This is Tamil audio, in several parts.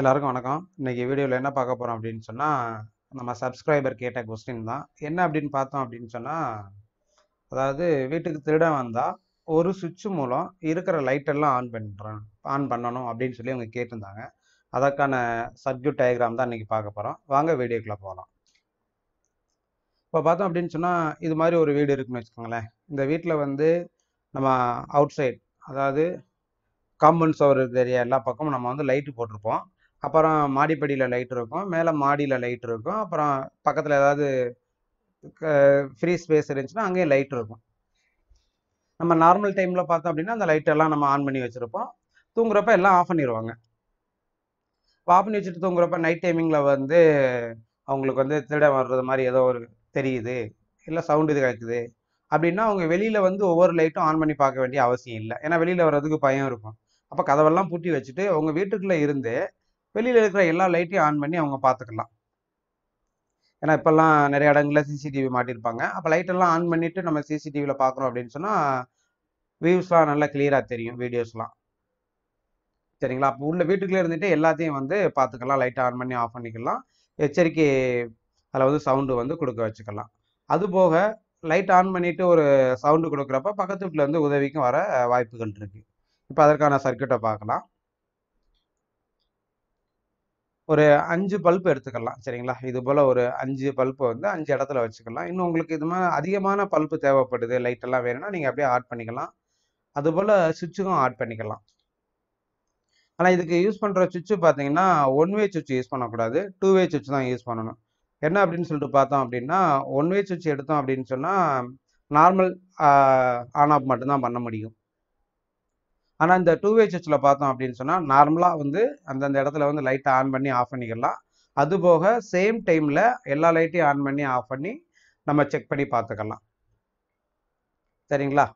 எல்லாருக்கும் வணக்கம் இன்னைக்கு வீடியோவில் என்ன பார்க்க போகிறோம் அப்படின்னு சொன்னால் நம்ம சப்ஸ்கிரைபர் கேட்ட கொஸ்டின் தான் என்ன அப்படின்னு பார்த்தோம் அப்படின்னு சொன்னால் அதாவது வீட்டுக்கு திருடன் வந்தால் ஒரு சுவிட்ச் மூலம் இருக்கிற லைட்டெல்லாம் ஆன் பண்ணுறேன் ஆன் பண்ணணும் அப்படின்னு சொல்லி அவங்க கேட்டிருந்தாங்க அதற்கான சர்க்கியூட் டயக்ராம் தான் இன்றைக்கி பார்க்க போகிறோம் வாங்க வீடியோக்குள்ளே போகலாம் இப்போ பார்த்தோம் அப்படின்னு சொன்னால் இது மாதிரி ஒரு வீடு இருக்குன்னு வச்சுக்கோங்களேன் இந்த வீட்டில் வந்து நம்ம அவுட் சைட் அதாவது காம்பவுண்ட் சவர் இருக்கிற எல்லா பக்கமும் நம்ம வந்து லைட்டு போட்டிருப்போம் அப்புறம் மாடிப்படியில் லைட் இருக்கும் மேலே மாடியில் லைட் இருக்கும் அப்புறம் பக்கத்தில் ஏதாவது ஃப்ரீ ஸ்பேஸ் இருந்துச்சுன்னா அங்கேயும் லைட் இருக்கும் நம்ம நார்மல் டைமில் பார்த்தோம் அப்படின்னா அந்த லைட்டெல்லாம் நம்ம ஆன் பண்ணி வச்சுருப்போம் தூங்குறப்ப எல்லாம் ஆஃப் பண்ணிடுவாங்க ஆஃப் பண்ணி வச்சுட்டு தூங்குறப்ப நைட் டைமிங்கில் வந்து அவங்களுக்கு வந்து திருடம் வர்றது மாதிரி ஏதோ ஒரு தெரியுது இல்லை சவுண்டு இது கேட்குது அப்படின்னா அவங்க வெளியில் வந்து ஒவ்வொரு லைட்டும் ஆன் பண்ணி பார்க்க வேண்டிய அவசியம் இல்லை ஏன்னா வெளியில் வர்றதுக்கு பயம் இருக்கும் அப்போ கதவெல்லாம் பூட்டி வச்சுட்டு அவங்க வீட்டுக்குள்ளே இருந்து வெளியில் இருக்கிற எல்லா லைட்டையும் ஆன் பண்ணி அவங்க பார்த்துக்கலாம் ஏன்னா இப்போல்லாம் நிறைய இடங்களில் சிசிடிவி மாட்டியிருப்பாங்க அப்போ லைட்டெல்லாம் ஆன் பண்ணிவிட்டு நம்ம சிசிடிவியில் பார்க்குறோம் அப்படின்னு சொன்னால் வியூஸ்லாம் நல்லா கிளியராக தெரியும் வீடியோஸ்லாம் சரிங்களா அப்போ உள்ள வீட்டுக்குள்ளே இருந்துட்டு எல்லாத்தையும் வந்து பார்த்துக்கலாம் லைட்டை ஆன் பண்ணி ஆஃப் பண்ணிக்கலாம் எச்சரிக்கை அதில் வந்து சவுண்டு வந்து கொடுக்க வச்சுக்கலாம் அது போக லைட் ஆன் பண்ணிவிட்டு ஒரு சவுண்டு கொடுக்குறப்ப பக்கத்து வீட்டில் வந்து உதவிக்கும் வர வாய்ப்புகள் இருக்குது இப்போ அதற்கான சர்க்கியூட்டை பார்க்கலாம் ஒரு அஞ்சு பல்ப் எடுத்துக்கலாம் சரிங்களா இது போல் ஒரு அஞ்சு பல்ப்பு வந்து அஞ்சு இடத்துல வச்சுக்கலாம் இன்னும் உங்களுக்கு இது மாதிரி அதிகமான பல்ப்பு தேவைப்படுது லைட்டெல்லாம் வேணும்னா நீங்கள் அப்படியே ஆட் பண்ணிக்கலாம் அதுபோல் சுவிட்சுக்கும் ஆட் பண்ணிக்கலாம் ஆனால் இதுக்கு யூஸ் பண்ணுற சுவிட்சு பார்த்தீங்கன்னா ஒன் வே சுவிட்ச் யூஸ் பண்ணக்கூடாது டூ வே சுவிட்ச் தான் யூஸ் பண்ணணும் என்ன அப்படின்னு சொல்லிட்டு பார்த்தோம் அப்படின்னா ஒன் வே சுவிட்ச் எடுத்தோம் அப்படின்னு சொன்னால் நார்மல் ஆன் ஆஃப் மட்டும்தான் பண்ண முடியும் ஆனால் இந்த டூ வே சர்ச்சில் பார்த்தோம் அப்படின்னு சொன்னால் நார்மலாக வந்து அந்தந்த இடத்துல வந்து லைட்டை ஆன் பண்ணி ஆஃப் பண்ணிக்கலாம் அது போக சேம் டைமில் எல்லா லைட்டையும் ஆன் பண்ணி ஆஃப் பண்ணி நம்ம செக் பண்ணி பார்த்துக்கலாம் சரிங்களா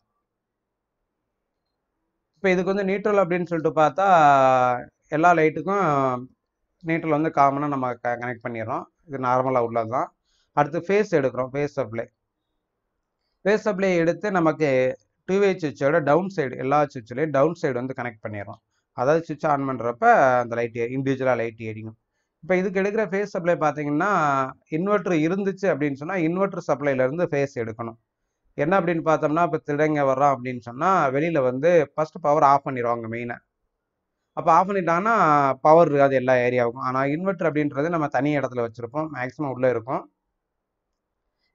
இப்போ இதுக்கு வந்து நியூட்ரல் அப்படின்னு சொல்லிட்டு பார்த்தா எல்லா லைட்டுக்கும் நீட்ரல் வந்து காமனாக நம்ம க கனெக்ட் பண்ணிடுறோம் இது நார்மலாக உள்ளது தான் அடுத்து ஃபேஸ் எடுக்கிறோம் ஃபேஸ் சப்ளை ஃபேஸ் சப்ளை எடுத்து நமக்கு டூ வே சுவிட்சோட டவுன் சைடு எல்லா சுவிட்ச்லேயும் டவுன் சைடு வந்து கனெக்ட் பண்ணிடுறோம் அதாவது சுவிட்ச் ஆன் பண்ணுறப்ப அந்த லைட் இண்டிவிஜுவலாக லைட் எரியும் இப்போ இதுக்கு எடுக்கிற ஃபேஸ் சப்ளை பார்த்தீங்கன்னா இன்வெர்ட்ரு இருந்துச்சு அப்படின்னு சொன்னால் இன்வெர்ட்ரு சப்ளைலேருந்து ஃபேஸ் எடுக்கணும் என்ன அப்படின்னு பார்த்தோம்னா இப்போ திடங்க வர்றோம் அப்படின்னு சொன்னால் வெளியில் வந்து ஃபஸ்ட்டு பவர் ஆஃப் பண்ணிடுவாங்க மெயினாக அப்போ ஆஃப் பண்ணிட்டாங்கன்னா பவர் இருக்காது எல்லா ஏரியாவுக்கும் ஆனால் இன்வெர்ட்ரு அப்படின்றது நம்ம தனி இடத்துல வச்சுருப்போம் மேக்ஸிமம் உள்ளே இருக்கும்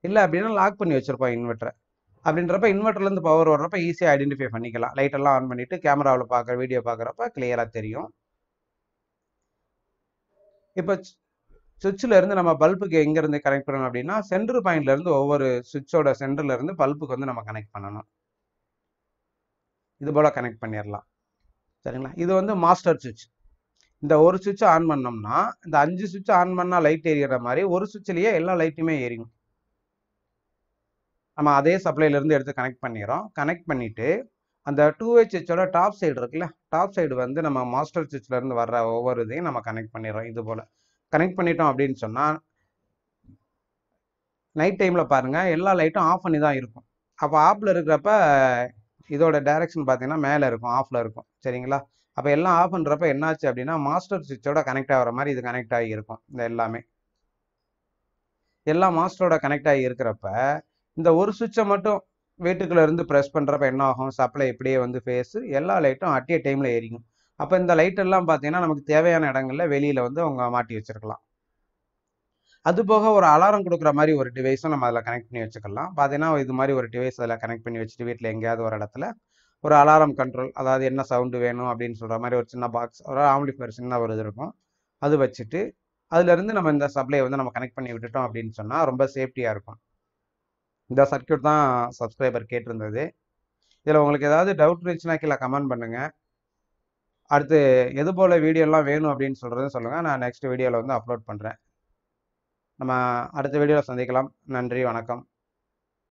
இல்லை அப்படின்னா லாக் பண்ணி வச்சுருப்போம் இன்வெர்டரை அப்படின்றப்ப இன்வெர்ட்டர்லேருந்து பவர் வர்றப்ப ஈஸியாக ஐடென்டிஃபை பண்ணிக்கலாம் லைட்டெல்லாம் ஆன் பண்ணிவிட்டு கேமராவில் பார்க்குற வீடியோ பார்க்குறப்ப கிளியராக தெரியும் இப்போ சுவிட்சிலேருந்து நம்ம பல்புக்கு எங்கேருந்து கனெக்ட் பண்ணணும் அப்படின்னா சென்டர் பாயிண்ட்லேருந்து ஒவ்வொரு சுவிட்சோட சென்டர்லேருந்து பல்புக்கு வந்து நம்ம கனெக்ட் பண்ணணும் இது போல் கனெக்ட் பண்ணிடலாம் சரிங்களா இது வந்து மாஸ்டர் சுவிட்ச் இந்த ஒரு சுவிட்சை ஆன் பண்ணோம்னா இந்த அஞ்சு சுவிட்சை ஆன் பண்ணால் லைட் எரியிற மாதிரி ஒரு சுவிட்ச்லேயே எல்லா லைட்டுமே எரியும் நம்ம அதே சப்ளைலேருந்து எடுத்து கனெக்ட் பண்ணிடுறோம் கனெக்ட் பண்ணிவிட்டு அந்த டூ ஹெச்ஹெச்சோட டாப் சைடு இருக்குல்ல டாப் சைடு வந்து நம்ம மாஸ்டர் சுவிட்ச்லேருந்து வர்ற ஒவ்வொரு இதையும் நம்ம கனெக்ட் பண்ணிடுறோம் இது போல் கனெக்ட் பண்ணிட்டோம் அப்படின்னு சொன்னால் நைட் டைமில் பாருங்கள் எல்லா லைட்டும் ஆஃப் பண்ணி தான் இருக்கும் அப்போ ஆஃபில் இருக்கிறப்ப இதோட டைரக்ஷன் பார்த்தீங்கன்னா மேலே இருக்கும் ஆஃபில் இருக்கும் சரிங்களா அப்போ எல்லாம் ஆஃப் பண்ணுறப்ப என்னாச்சு அப்படின்னா மாஸ்டர் சுவிட்சோட கனெக்ட் ஆகிற மாதிரி இது கனெக்ட் ஆகி இருக்கும் இந்த எல்லாமே எல்லா மாஸ்டரோட கனெக்ட் ஆகி இருக்கிறப்ப இந்த ஒரு சுவிட்சை மட்டும் வீட்டுக்குள்ள இருந்து ப்ரெஸ் பண்ணுறப்ப என்ன ஆகும் சப்ளை இப்படியே வந்து ஃபேஸு எல்லா லைட்டும் அட்டிய டைமில் எரிக்கும் அப்போ இந்த லைட்டெல்லாம் பார்த்தீங்கன்னா நமக்கு தேவையான இடங்களில் வெளியில் வந்து அவங்க மாட்டி வச்சுருக்கலாம் அது போக ஒரு அலாரம் கொடுக்குற மாதிரி ஒரு டிவைஸும் நம்ம அதில் கனெக்ட் பண்ணி வச்சுக்கலாம் பார்த்தீங்கன்னா இது மாதிரி ஒரு டிவைஸ் அதில் கனெக்ட் பண்ணி வச்சுட்டு வீட்டில் எங்கேயாவது ஒரு இடத்துல ஒரு அலாரம் கண்ட்ரோல் அதாவது என்ன சவுண்டு வேணும் அப்படின்னு சொல்கிற மாதிரி ஒரு சின்ன பாக்ஸ் ஒரு ஆம்பிளிஃபயர் சின்ன ஒரு இது இருக்கும் அது வச்சுட்டு அதுலேருந்து நம்ம இந்த சப்ளை வந்து நம்ம கனெக்ட் பண்ணி விட்டுட்டோம் அப்படின்னு சொன்னால் ரொம்ப சேஃப்டியாக இருக்கும் இந்த சர்க்கியூட் தான் சப்ஸ்கிரைபர் கேட்டிருந்தது இதில் உங்களுக்கு ஏதாவது டவுட் இருந்துச்சுன்னா கீழே கமெண்ட் பண்ணுங்கள் அடுத்து எது போல் வீடியோலாம் வேணும் அப்படின்னு சொல்கிறதும் சொல்லுங்கள் நான் நெக்ஸ்ட் வீடியோவில் வந்து அப்லோட் பண்ணுறேன் நம்ம அடுத்த வீடியோவில் சந்திக்கலாம் நன்றி வணக்கம்